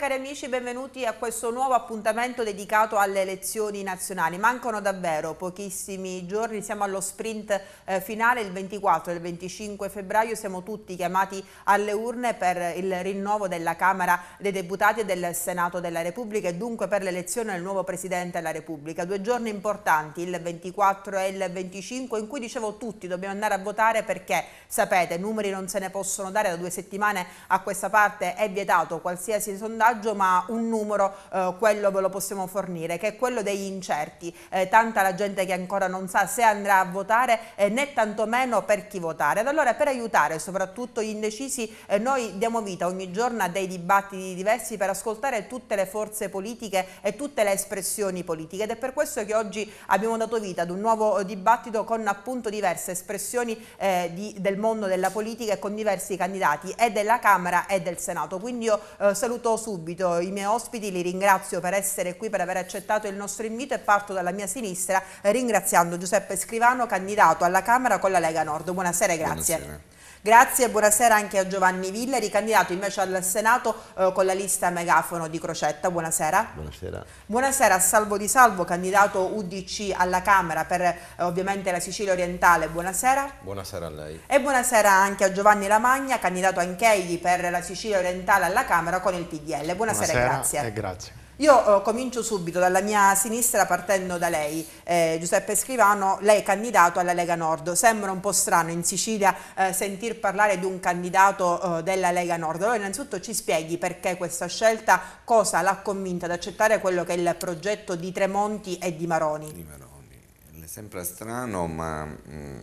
cari amici, benvenuti a questo nuovo appuntamento dedicato alle elezioni nazionali. Mancano davvero pochissimi giorni, siamo allo sprint eh, finale il 24 e il 25 febbraio, siamo tutti chiamati alle urne per il rinnovo della Camera dei Deputati e del Senato della Repubblica e dunque per l'elezione del nuovo Presidente della Repubblica. Due giorni importanti, il 24 e il 25, in cui dicevo tutti dobbiamo andare a votare perché, sapete, numeri non se ne possono dare, da due settimane a questa parte è vietato qualsiasi sondaggio sondaggio, ma un numero eh, quello ve lo possiamo fornire, che è quello degli incerti. Eh, tanta la gente che ancora non sa se andrà a votare eh, né tantomeno per chi votare. ed allora per aiutare soprattutto gli indecisi eh, noi diamo vita ogni giorno a dei dibattiti diversi per ascoltare tutte le forze politiche e tutte le espressioni politiche ed è per questo che oggi abbiamo dato vita ad un nuovo eh, dibattito con appunto diverse espressioni eh, di, del mondo della politica e con diversi candidati e della Camera e del Senato. Quindi io saluto subito subito, i miei ospiti li ringrazio per essere qui, per aver accettato il nostro invito e parto dalla mia sinistra ringraziando Giuseppe Scrivano, candidato alla Camera con la Lega Nord. Buonasera e grazie. Buonasera. Grazie e buonasera anche a Giovanni Villeri, candidato invece al Senato eh, con la lista megafono di Crocetta. Buonasera. Buonasera. Buonasera a Salvo Di Salvo, candidato UDC alla Camera per eh, ovviamente la Sicilia orientale. Buonasera. Buonasera a lei. E buonasera anche a Giovanni Lamagna, candidato anch'egli per la Sicilia orientale alla Camera con il PDL. Buonasera, buonasera e grazie. E grazie. Io eh, comincio subito dalla mia sinistra partendo da lei, eh, Giuseppe Scrivano, lei è candidato alla Lega Nord, sembra un po' strano in Sicilia eh, sentir parlare di un candidato eh, della Lega Nord, allora innanzitutto ci spieghi perché questa scelta, cosa l'ha convinta ad accettare quello che è il progetto di Tremonti e di Maroni? Di Maroni, le sembra strano ma... Mm,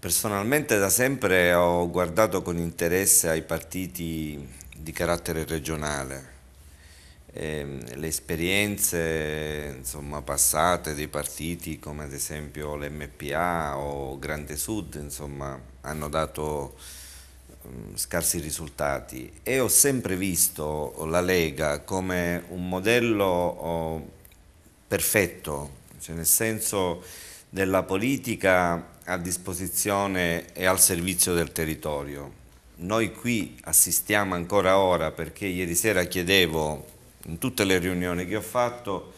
personalmente da sempre ho guardato con interesse ai partiti di carattere regionale eh, le esperienze insomma, passate dei partiti come ad esempio l'MPA o Grande Sud insomma, hanno dato mm, scarsi risultati e ho sempre visto la Lega come un modello oh, perfetto, cioè nel senso della politica a disposizione e al servizio del territorio. Noi qui assistiamo ancora ora perché ieri sera chiedevo in tutte le riunioni che ho fatto,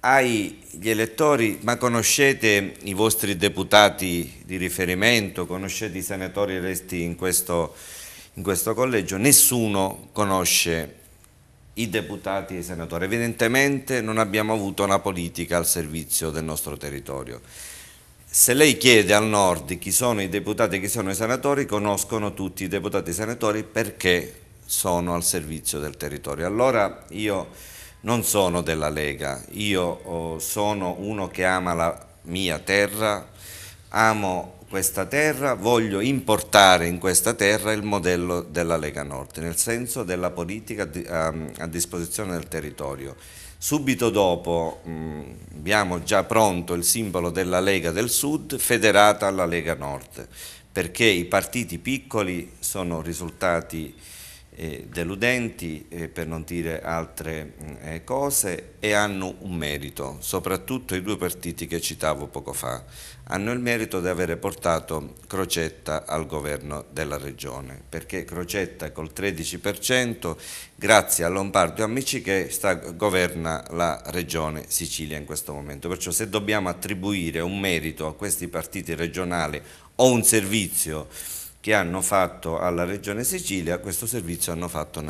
agli elettori, ma conoscete i vostri deputati di riferimento, conoscete i senatori elesti in questo, in questo collegio, nessuno conosce i deputati e i senatori. Evidentemente non abbiamo avuto una politica al servizio del nostro territorio. Se lei chiede al nord chi sono i deputati e chi sono i senatori, conoscono tutti i deputati e i senatori perché sono al servizio del territorio. Allora io non sono della Lega, io oh, sono uno che ama la mia terra, amo questa terra, voglio importare in questa terra il modello della Lega Nord, nel senso della politica ehm, a disposizione del territorio. Subito dopo mm, abbiamo già pronto il simbolo della Lega del Sud federata alla Lega Nord, perché i partiti piccoli sono risultati eh, deludenti, eh, per non dire altre mm, eh, cose, e hanno un merito, soprattutto i due partiti che citavo poco fa, hanno il merito di avere portato Crocetta al governo della regione, perché Crocetta col 13%, grazie a Lombardo e Amici, che sta, governa la regione Sicilia in questo momento. Perciò se dobbiamo attribuire un merito a questi partiti regionali o un servizio che hanno fatto alla Regione Sicilia, questo servizio hanno fatto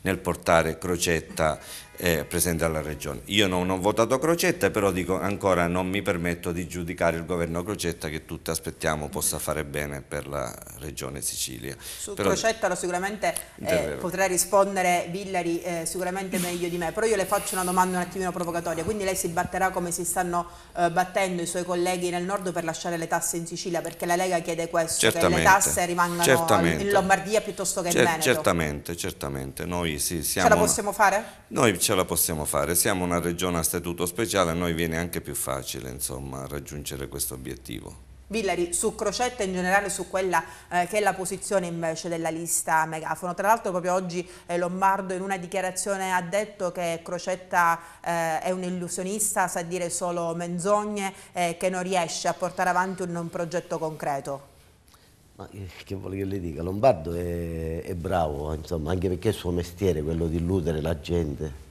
nel portare Crocetta eh, presente alla Regione. Io non ho votato Crocetta, però dico ancora non mi permetto di giudicare il governo Crocetta che tutti aspettiamo possa fare bene per la Regione Sicilia. Su però, Crocetta sicuramente eh, potrà rispondere Villari eh, sicuramente meglio di me, però io le faccio una domanda un attimino provocatoria, quindi lei si batterà come si stanno eh, battendo i suoi colleghi nel nord per lasciare le tasse in Sicilia, perché la Lega chiede questo, certamente, che le tasse rimangano certamente. in Lombardia piuttosto che in Cer Veneto. Certamente, certamente. Noi sì, siamo... Ce la possiamo fare? Noi ce la possiamo fare, siamo una regione a statuto speciale, a noi viene anche più facile insomma, raggiungere questo obiettivo. Villari, su Crocetta in generale, su quella eh, che è la posizione invece della lista Megafono. Tra l'altro proprio oggi eh, Lombardo in una dichiarazione ha detto che Crocetta eh, è un illusionista, sa dire solo menzogne, eh, che non riesce a portare avanti un, un progetto concreto. Ma eh, che vuole che le dica? Lombardo è, è bravo, insomma, anche perché è il suo mestiere quello di illudere la gente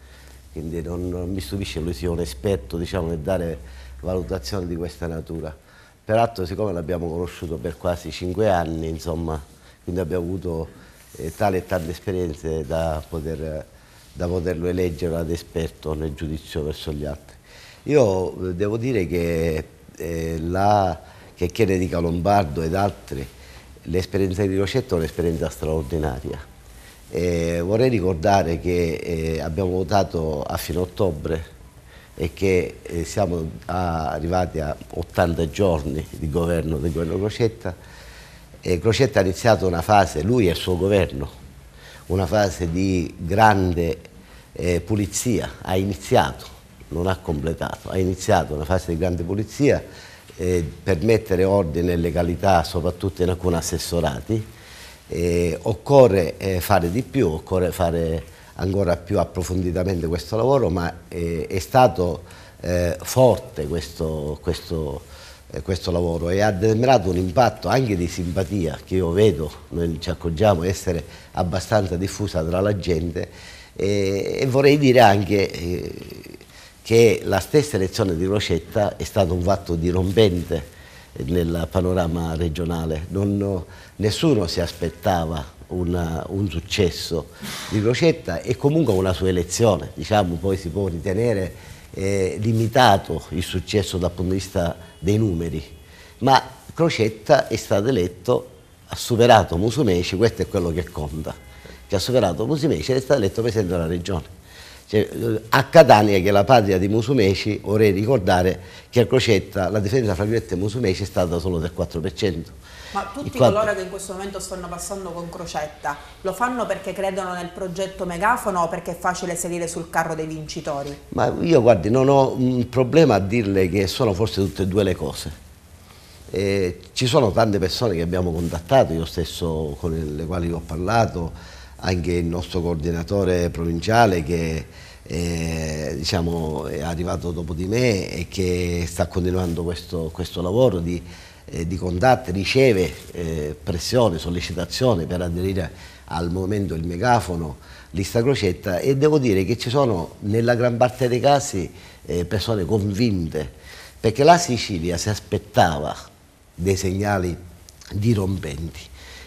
quindi non, non mi stupisce lui l'usione, spetto diciamo, nel dare valutazione di questa natura. Peraltro siccome l'abbiamo conosciuto per quasi cinque anni, insomma, quindi abbiamo avuto eh, tale e tante esperienze da, poter, da poterlo eleggere ad esperto nel giudizio verso gli altri. Io eh, devo dire che eh, la che, che ne dica Lombardo ed altri, l'esperienza di Rocetto è un'esperienza straordinaria eh, vorrei ricordare che eh, abbiamo votato a fine ottobre e che eh, siamo a, arrivati a 80 giorni di governo del governo Crocetta. Crocetta ha iniziato una fase, lui e il suo governo, una fase di grande eh, pulizia, ha iniziato, non ha completato, ha iniziato una fase di grande pulizia eh, per mettere ordine e legalità soprattutto in alcuni assessorati eh, occorre eh, fare di più, occorre fare ancora più approfonditamente questo lavoro, ma eh, è stato eh, forte questo, questo, eh, questo, lavoro e ha determinato un impatto anche di simpatia che io vedo, noi ci accorgiamo essere abbastanza diffusa tra la gente e vorrei dire anche eh, che la stessa elezione di Rocetta è stato un fatto dirompente nel panorama regionale. Non, nessuno si aspettava una, un successo di Crocetta e comunque una sua elezione, diciamo, poi si può ritenere eh, limitato il successo dal punto di vista dei numeri, ma Crocetta è stato eletto, ha superato Musumeci, questo è quello che conta, che ha superato Musumeci ed è stato eletto Presidente della Regione. Cioè, a Catania, che è la patria di Musumeci, vorrei ricordare che a Crocetta la difesa fra e Musumeci è stata solo del 4%. Ma tutti coloro che in questo momento stanno passando con Crocetta lo fanno perché credono nel progetto megafono o perché è facile salire sul carro dei vincitori? Ma io guardi, non ho un problema a dirle che sono forse tutte e due le cose. Eh, ci sono tante persone che abbiamo contattato, io stesso con le quali ho parlato, anche il nostro coordinatore provinciale che eh, diciamo, è arrivato dopo di me e che sta continuando questo, questo lavoro di, eh, di contatti, riceve eh, pressione, sollecitazione per aderire al movimento Il Megafono, Lista Crocetta e devo dire che ci sono nella gran parte dei casi eh, persone convinte perché la Sicilia si aspettava dei segnali dirompenti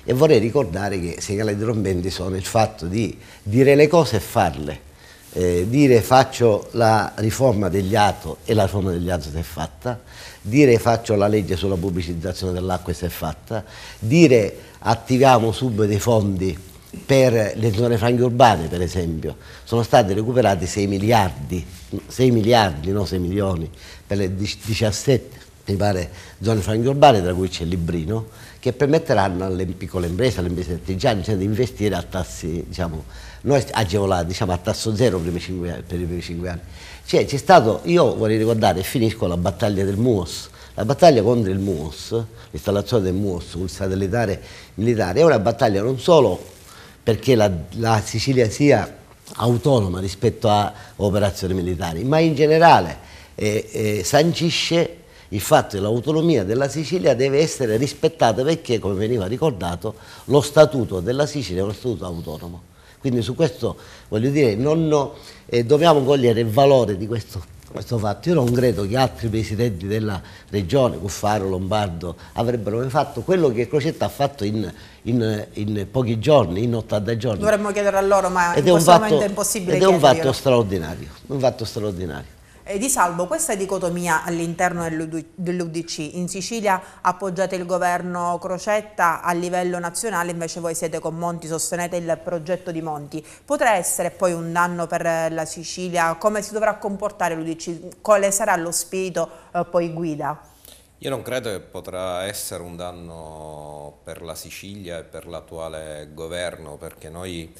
e vorrei ricordare che segnali dirompenti sono il fatto di dire le cose e farle. Eh, dire faccio la riforma degli ATO e la riforma degli ATO si è fatta, dire faccio la legge sulla pubblicizzazione dell'acqua e si è fatta, dire attiviamo subito dei fondi per le zone franche urbane per esempio, sono stati recuperati 6 miliardi, 6 miliardi, no 6 milioni, per le 17 mi pare, zone franco-urbane, tra cui c'è il Librino, che permetteranno alle piccole imprese, alle imprese artigiane diciamo, di investire a tassi, diciamo, noi agevolati, diciamo a tasso zero per i primi cinque anni. Cioè, c'è stato, io vorrei ricordare, e finisco, la battaglia del MUOS, la battaglia contro il MUOS, l'installazione del MUOS, il satellitare militare, è una battaglia non solo perché la, la Sicilia sia autonoma rispetto a operazioni militari, ma in generale eh, eh, sancisce il fatto che l'autonomia della Sicilia deve essere rispettata perché, come veniva ricordato, lo statuto della Sicilia è uno statuto autonomo. Quindi su questo voglio dire, non, eh, dobbiamo cogliere il valore di questo, questo, fatto. Io non credo che altri presidenti della regione, Cuffaro, Lombardo, avrebbero mai fatto quello che Crocetta ha fatto in, in, in, pochi giorni, in 80 giorni. Dovremmo chiedere a loro, ma ed in questo fatto, momento è impossibile Ed è un fatto straordinario, un fatto straordinario eh, di salvo questa dicotomia all'interno dell'UDC. In Sicilia appoggiate il governo Crocetta a livello nazionale, invece voi siete con Monti, sostenete il progetto di Monti. Potrà essere poi un danno per la Sicilia? Come si dovrà comportare l'UDC? Quale sarà lo spirito eh, poi guida? Io non credo che potrà essere un danno per la Sicilia e per l'attuale governo, perché noi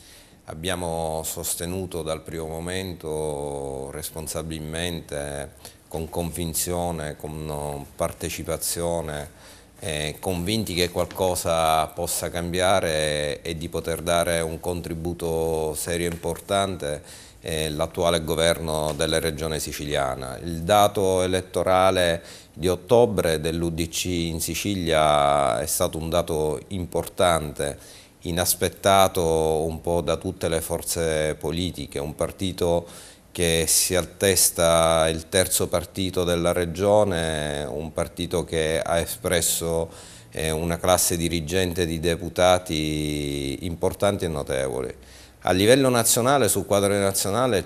Abbiamo sostenuto dal primo momento responsabilmente, con convinzione, con partecipazione, eh, convinti che qualcosa possa cambiare e di poter dare un contributo serio e importante eh, l'attuale governo della regione siciliana. Il dato elettorale di ottobre dell'Udc in Sicilia è stato un dato importante inaspettato un po' da tutte le forze politiche, un partito che si attesta il terzo partito della regione, un partito che ha espresso eh, una classe dirigente di deputati importanti e notevoli. A livello nazionale, sul quadro nazionale,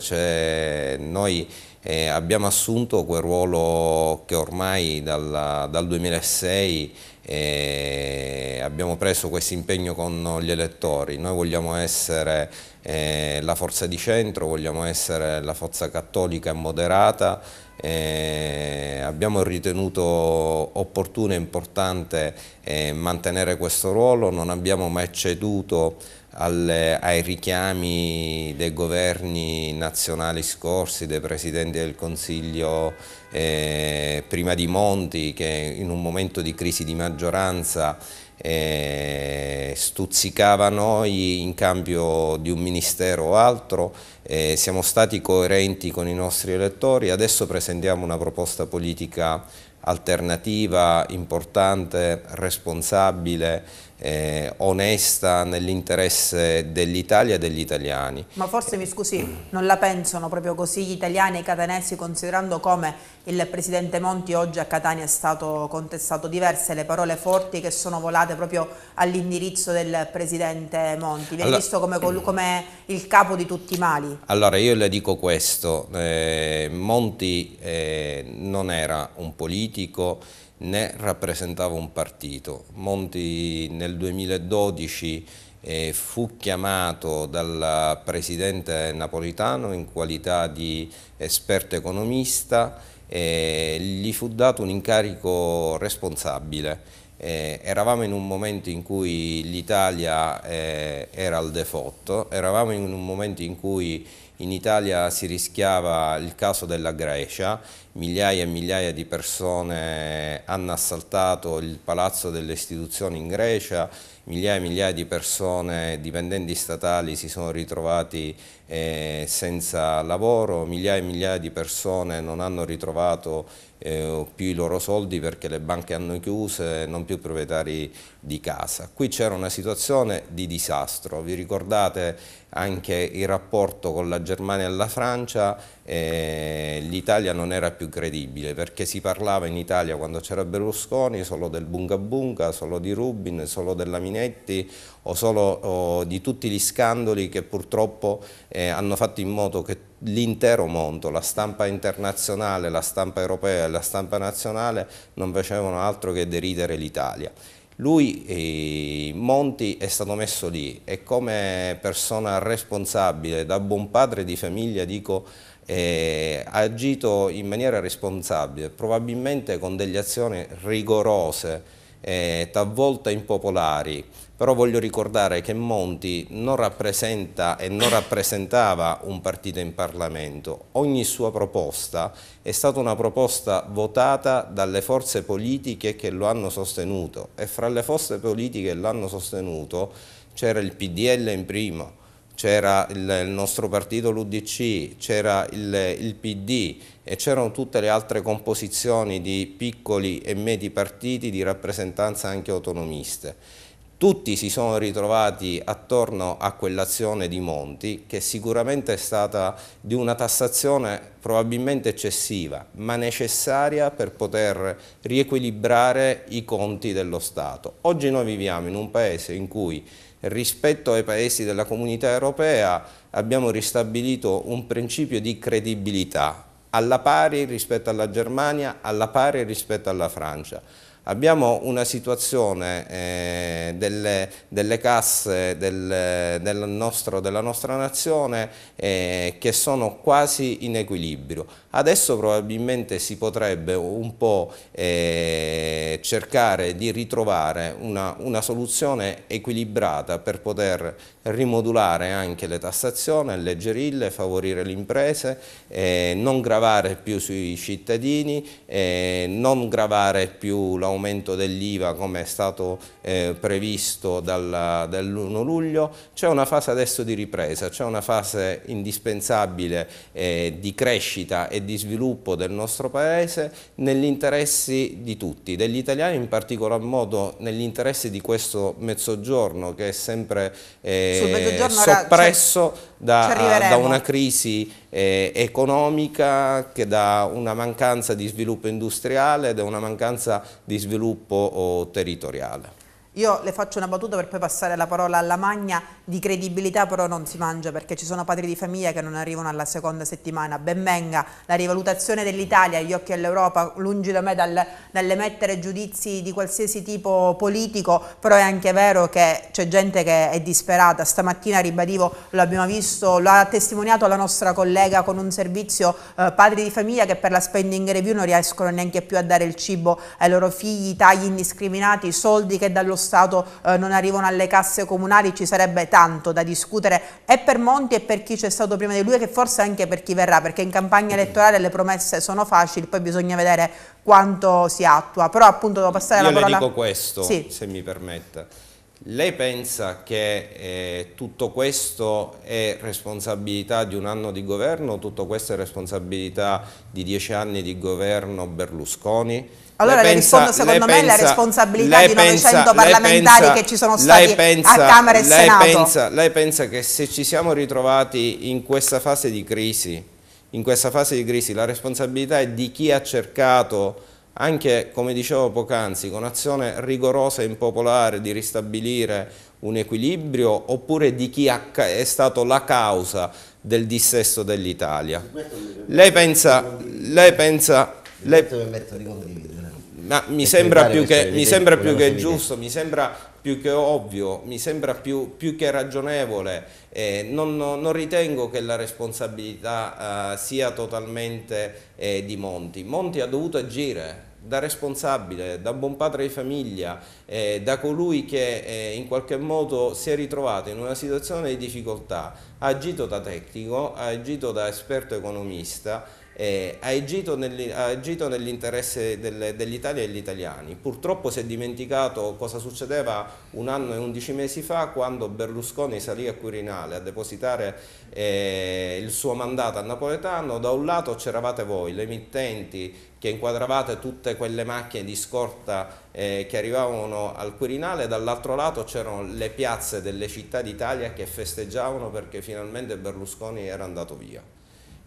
noi eh, abbiamo assunto quel ruolo che ormai dalla, dal 2006 e abbiamo preso questo impegno con gli elettori. Noi vogliamo essere eh, la forza di centro, vogliamo essere la forza cattolica e moderata. Eh, abbiamo ritenuto opportuno e importante eh, mantenere questo ruolo, non abbiamo mai ceduto alle, ai richiami dei governi nazionali scorsi, dei presidenti del Consiglio eh, prima di Monti che in un momento di crisi di maggioranza eh, stuzzicava noi in cambio di un ministero o altro, eh, siamo stati coerenti con i nostri elettori, adesso presentiamo una proposta politica alternativa, importante, responsabile, eh, onesta nell'interesse dell'Italia e degli italiani. Ma forse, mi scusi, non la pensano proprio così gli italiani e i catanesi considerando come il Presidente Monti oggi a Catania è stato contestato diverse le parole forti che sono volate proprio all'indirizzo del Presidente Monti. Viene allora, visto come, mm. come, il capo di tutti i mali. Allora, io le dico questo, eh, Monti eh, non era un politico, né rappresentava un partito. Monti nel 2012 eh, fu chiamato dal presidente napolitano in qualità di esperto economista e gli fu dato un incarico responsabile. Eh, eravamo in un momento in cui l'Italia eh, era al default, eravamo in un momento in cui in Italia si rischiava il caso della Grecia, migliaia e migliaia di persone hanno assaltato il palazzo delle istituzioni in Grecia, migliaia e migliaia di persone, dipendenti statali, si sono ritrovati eh, senza lavoro, migliaia e migliaia di persone non hanno ritrovato eh, più i loro soldi perché le banche hanno chiuse, non più proprietari di casa. Qui c'era una situazione di disastro, vi ricordate anche il rapporto con la Germania e la Francia, eh, l'Italia non era più credibile perché si parlava in Italia quando c'era Berlusconi solo del bunga bunga, solo di Rubin, solo della Minetti o solo o di tutti gli scandali che purtroppo eh, hanno fatto in modo che l'intero mondo, la stampa internazionale, la stampa europea e la stampa nazionale non facevano altro che deridere l'Italia. Lui, eh, Monti, è stato messo lì e come persona responsabile, da buon padre di famiglia, dico, eh, ha agito in maniera responsabile, probabilmente con delle azioni rigorose, eh, talvolta impopolari, però voglio ricordare che Monti non rappresenta e non rappresentava un partito in Parlamento. Ogni sua proposta è stata una proposta votata dalle forze politiche che lo hanno sostenuto e fra le forze politiche che l'hanno sostenuto c'era il PDL in primo, c'era il, nostro partito l'UDC, c'era il, il PD e c'erano tutte le altre composizioni di piccoli e medi partiti di rappresentanza anche autonomiste. Tutti si sono ritrovati attorno a quell'azione di Monti che sicuramente è stata di una tassazione probabilmente eccessiva ma necessaria per poter riequilibrare i conti dello Stato. Oggi noi viviamo in un paese in cui rispetto ai paesi della comunità europea abbiamo ristabilito un principio di credibilità alla pari rispetto alla Germania, alla pari rispetto alla Francia. Abbiamo una situazione eh, delle, delle, casse del, del nostro, della nostra nazione eh, che sono quasi in equilibrio. Adesso probabilmente si potrebbe un po' eh, cercare di ritrovare una, una soluzione equilibrata per poter rimodulare anche le tassazioni, alleggerirle, favorire le imprese, eh, non gravare più sui cittadini, eh, non gravare più l'aumento aumento dell'IVA come è stato eh, previsto dall'1 luglio, c'è una fase adesso di ripresa, c'è una fase indispensabile eh, di crescita e di sviluppo del nostro Paese negli interessi di tutti, degli italiani in particolar modo negli interessi di questo mezzogiorno che è sempre eh, soppresso. Ora, cioè da, da una crisi eh, economica, che da una mancanza di sviluppo industriale, e da una mancanza di sviluppo oh, territoriale. Io le faccio una battuta per poi passare la parola alla magna di credibilità, però non si mangia perché ci sono padri di famiglia che non arrivano alla seconda settimana. Benvenga la rivalutazione dell'Italia agli occhi all'Europa, lungi da me dal, dall'emettere giudizi di qualsiasi tipo politico, però è anche vero che c'è gente che è disperata. Stamattina ribadivo, lo abbiamo visto, lo ha testimoniato la nostra collega con un servizio eh, padri di famiglia che per la spending review non riescono neanche più a dare il cibo ai loro figli, tagli indiscriminati, soldi che dallo Stato Stato eh, non arrivano alle casse comunali, ci sarebbe tanto da discutere e per Monti e per chi c'è stato prima di lui e che forse anche per chi verrà, perché in campagna elettorale le promesse sono facili, poi bisogna vedere quanto si attua. Però appunto devo passare Io la parola... Io le dico questo, sì. se mi permette. Lei pensa che eh, tutto questo è responsabilità di un anno di governo, tutto questo è responsabilità di dieci anni di governo Berlusconi? Allora pensa, secondo me pensa, la responsabilità di 900 parlamentari pensa, che ci sono stati pensa, a Camera e lei Senato. Pensa, lei pensa che se ci siamo ritrovati in questa fase di crisi, in questa fase di crisi la responsabilità è di chi ha cercato anche, come dicevo poc'anzi, con azione rigorosa e impopolare di ristabilire un equilibrio oppure di chi è stato la causa del dissesto dell'Italia? Lei pensa... Lei pensa lei... Ma mi sembra più che, mi sembra più che giusto, mi sembra più che ovvio, mi sembra più, più che ragionevole. Eh, non, non, ritengo che la responsabilità eh, sia totalmente eh, di Monti. Monti ha dovuto agire da responsabile, da buon padre di famiglia, eh, da colui che eh, in qualche modo si è ritrovato in una situazione di difficoltà, ha agito da tecnico, ha agito da esperto economista eh, ha agito, nell'interesse nell dell'Italia e degli italiani. Purtroppo si è dimenticato cosa succedeva un anno e undici mesi fa quando Berlusconi salì a Quirinale a depositare eh, il suo mandato a Napoletano. Da un lato c'eravate voi, le emittenti, che inquadravate tutte quelle macchine di scorta eh, che arrivavano al Quirinale, dall'altro lato c'erano le piazze delle città d'Italia che festeggiavano perché finalmente Berlusconi era andato via.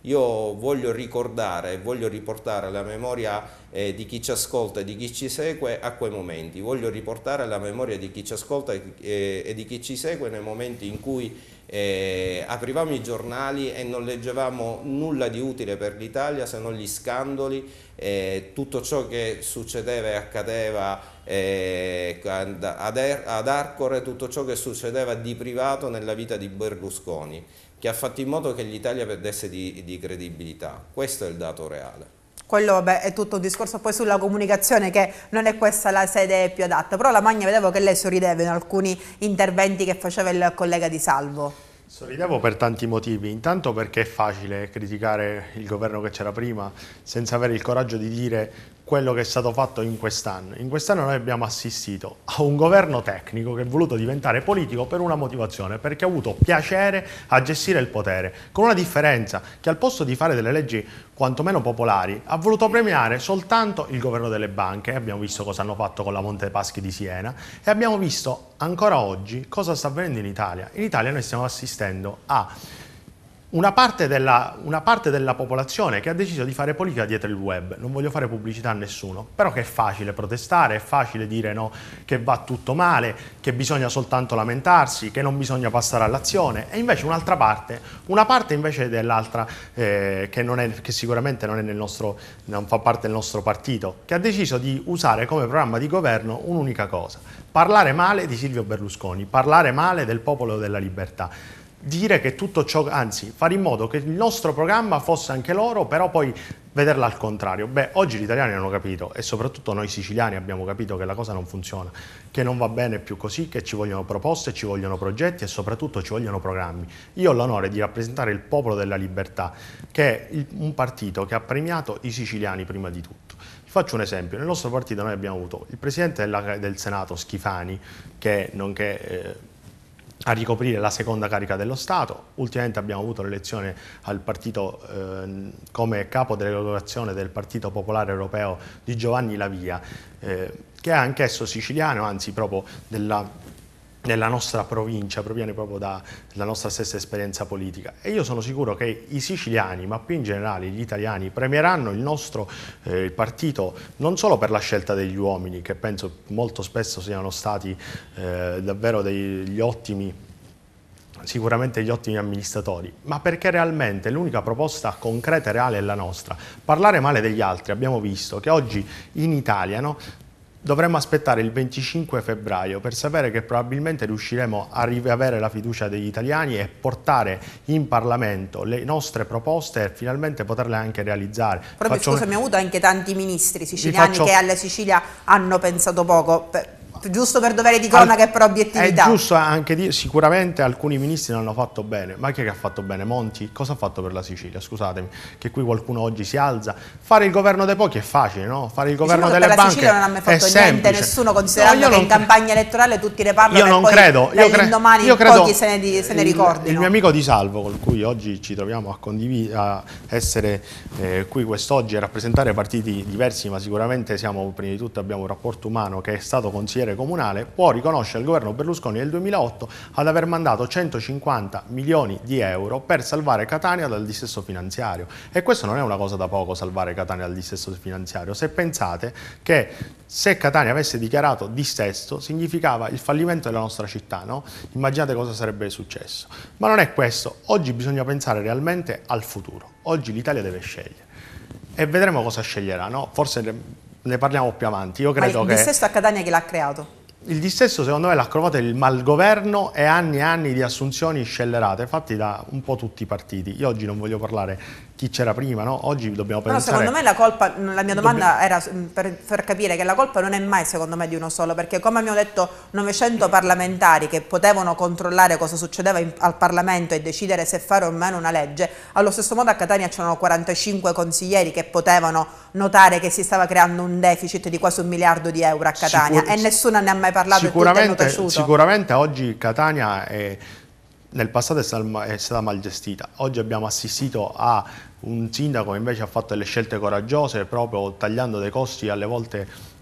Io voglio ricordare, voglio riportare alla memoria eh, di chi ci ascolta e di chi ci segue a quei momenti, voglio riportare alla memoria di chi ci ascolta e, eh, e di chi ci segue nei momenti in cui eh, aprivamo i giornali e non leggevamo nulla di utile per l'Italia se non gli scandali, eh, tutto ciò che succedeva e accadeva eh, ad, ad Arcore, tutto ciò che succedeva di privato nella vita di Berlusconi che ha fatto in modo che l'Italia perdesse di, di credibilità. Questo è il dato reale quello beh, è tutto un discorso poi sulla comunicazione che non è questa la sede più adatta, però la Magna vedevo che lei sorrideva in alcuni interventi che faceva il collega di Salvo. Sorridevo per tanti motivi, intanto perché è facile criticare il governo che c'era prima senza avere il coraggio di dire quello che è stato fatto in quest'anno. In quest'anno noi abbiamo assistito a un governo tecnico che è voluto diventare politico per una motivazione, perché ha avuto piacere a gestire il potere, con una differenza che al posto di fare delle leggi quantomeno popolari, ha voluto premiare soltanto il governo delle banche, abbiamo visto cosa hanno fatto con la Monte Paschi di Siena e abbiamo visto ancora oggi cosa sta avvenendo in Italia. In Italia noi stiamo assistendo a una parte, della, una parte, della, popolazione che ha deciso di fare politica dietro il web, non voglio fare pubblicità a nessuno, però che è facile protestare, è facile dire no, che va tutto male, che bisogna soltanto lamentarsi, che non bisogna passare all'azione, e invece un'altra parte, una parte invece dell'altra eh, che, che, sicuramente non, nostro, non fa parte del nostro partito, che ha deciso di usare come programma di governo un'unica cosa, parlare male di Silvio Berlusconi, parlare male del popolo della libertà dire che tutto ciò, anzi fare in modo che il nostro programma fosse anche loro, però poi vederla al contrario. Beh, oggi gli italiani hanno capito e soprattutto noi siciliani abbiamo capito che la cosa non funziona, che non va bene più così, che ci vogliono proposte, ci vogliono progetti e soprattutto ci vogliono programmi. Io ho l'onore di rappresentare il popolo della libertà, che è un partito che ha premiato i siciliani prima di tutto. faccio un esempio, nel nostro partito noi abbiamo avuto il presidente della, del Senato Schifani, che nonché... Eh, a ricoprire la seconda carica dello Stato. Ultimamente abbiamo avuto l'elezione al partito eh, come capo dell'elaborazione del Partito Popolare Europeo di Giovanni Lavia, eh, che è anch'esso siciliano, anzi proprio della nella nostra provincia proviene proprio dalla nostra stessa esperienza politica e io sono sicuro che i siciliani ma più in generale gli italiani premieranno il nostro eh, il partito non solo per la scelta degli uomini che penso molto spesso siano stati eh, davvero degli ottimi sicuramente gli ottimi amministratori, ma perché realmente l'unica proposta concreta e reale è la nostra. Parlare male degli altri, abbiamo visto che oggi in Italia no, dovremmo aspettare il 25 febbraio per sapere che probabilmente riusciremo a riavere la fiducia degli italiani e portare in Parlamento le nostre proposte e finalmente poterle anche realizzare. Proprio faccio... scusa, abbiamo avuto anche tanti ministri siciliani faccio... che alla Sicilia hanno pensato poco giusto per dovere di cronaca Al, e per obiettività. È giusto anche dire, sicuramente alcuni ministri l'hanno fatto bene, ma chi è che ha fatto bene? Monti? Cosa ha fatto per la Sicilia? Scusatemi, che qui qualcuno oggi si alza. Fare il governo dei pochi è facile, no? Fare il diciamo governo diciamo delle banche Sicilia non ha mai fatto niente, semplice. nessuno, considerando no, che in campagna elettorale tutti ne parlano io non credo, io cre- domani io credo pochi se ne, di, se ne ricordino. Il, il mio amico Di Salvo, con cui oggi ci troviamo a, condiv- a essere eh, qui quest'oggi e rappresentare partiti diversi, ma sicuramente siamo, prima di tutto, abbiamo un rapporto umano che è stato consigliere consigliere comunale, può riconoscere il governo Berlusconi del 2008 ad aver mandato 150 milioni di euro per salvare Catania dal dissesto finanziario. E questo non è una cosa da poco, salvare Catania dal dissesto finanziario. Se pensate che se Catania avesse dichiarato dissesto, significava il fallimento della nostra città, no? Immaginate cosa sarebbe successo. Ma non è questo. Oggi bisogna pensare realmente al futuro. Oggi l'Italia deve scegliere. E vedremo cosa sceglierà, no? Forse ne parliamo più avanti. Io credo Ma il che... dissesto a Catania che l'ha creato? Il dissesto secondo me l'ha creato il malgoverno e anni e anni di assunzioni scellerate fatte da un po' tutti i partiti. Io oggi non voglio parlare chi c'era prima, no? Oggi dobbiamo pensare... Però secondo me la colpa, la mia domanda dobbiamo... era mm, per far capire che la colpa non è mai secondo me di uno solo, perché come abbiamo detto 900 parlamentari che potevano controllare cosa succedeva in, al Parlamento e decidere se fare o meno una legge, allo stesso modo a Catania c'erano 45 consiglieri che potevano notare che si stava creando un deficit di quasi un miliardo di euro a Catania Sicur e nessuno ne ha mai parlato sicuramente, e tutto è Sicuramente oggi Catania è nel passato è stata mal gestita. Oggi abbiamo assistito a un sindaco che invece ha fatto delle scelte coraggiose proprio tagliando dei costi alle volte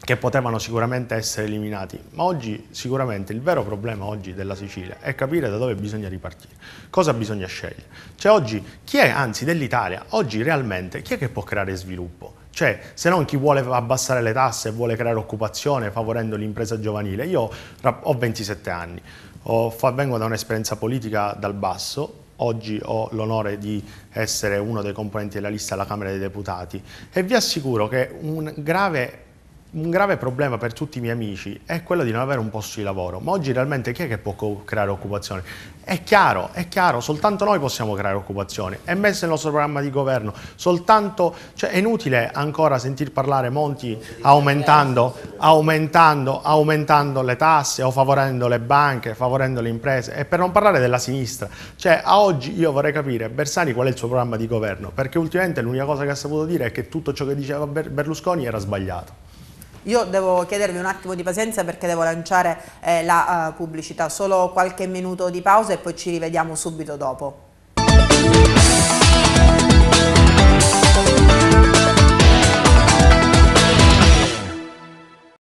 che potevano sicuramente essere eliminati. Ma oggi sicuramente il vero problema oggi della Sicilia è capire da dove bisogna ripartire, cosa bisogna scegliere. Cioè oggi chi è, anzi dell'Italia, oggi realmente chi è che può creare sviluppo? Cioè, se non chi vuole abbassare le tasse e vuole creare occupazione favorendo l'impresa giovanile. Io ho 27 anni, vengo da un'esperienza politica dal basso, oggi ho l'onore di essere uno dei componenti della lista alla Camera dei Deputati e vi assicuro che un grave un grave problema per tutti i miei amici è quello di non avere un posto di lavoro. Ma oggi realmente chi è che può creare occupazione? È chiaro, è chiaro, soltanto noi possiamo creare occupazione. È messo nel nostro programma di governo. Soltanto, cioè, è inutile ancora sentir parlare Monti aumentando, aumentando, aumentando le tasse o favorendo le banche, favorendo le imprese. E per non parlare della sinistra. Cioè, a oggi io vorrei capire Bersani qual è il suo programma di governo, perché ultimamente l'unica cosa che ha saputo dire è che tutto ciò che diceva Berlusconi era sbagliato. Io devo chiedervi un attimo di pazienza perché devo lanciare eh, la uh, pubblicità, solo qualche minuto di pausa e poi ci rivediamo subito dopo.